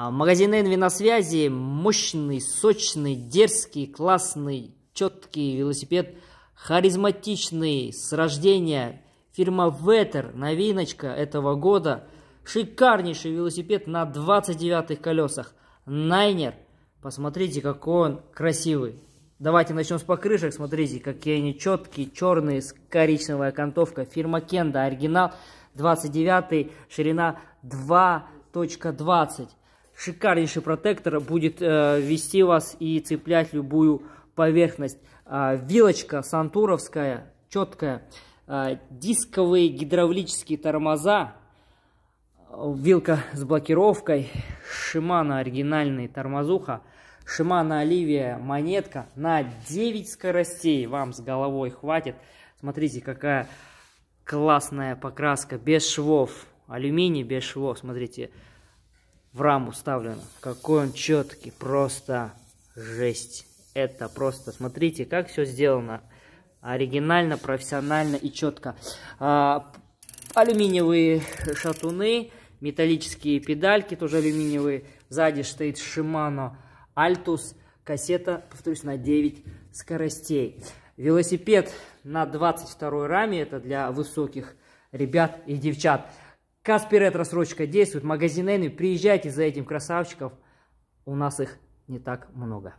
А, магазин Энви на связи. Мощный, сочный, дерзкий, классный, четкий велосипед. Харизматичный, с рождения. Фирма Ветер, новиночка этого года. Шикарнейший велосипед на 29 колесах. Найнер. Посмотрите, какой он красивый. Давайте начнем с покрышек. Смотрите, какие они четкие, черные, с коричневой окантовкой. Фирма Кенда, оригинал 29, ширина 2.20 шикарнейший протектор будет э, вести вас и цеплять любую поверхность. Э, вилочка сантуровская, четкая. Э, а, дисковые гидравлические тормоза. Вилка с блокировкой. Шимана оригинальный тормозуха. Шимана Оливия монетка на 9 скоростей. Вам с головой хватит. Смотрите, какая классная покраска. Без швов. Алюминий без швов. Смотрите в раму вставлено, Какой он четкий, просто жесть. Это просто, смотрите, как все сделано. Оригинально, профессионально и четко. А, алюминиевые шатуны, металлические педальки, тоже алюминиевые. Сзади стоит Shimano Altus. Кассета, повторюсь, на 9 скоростей. Велосипед на 22 раме, это для высоких ребят и девчат. Каспирет рассрочка действует, магазинены, приезжайте за этим красавчиков, у нас их не так много.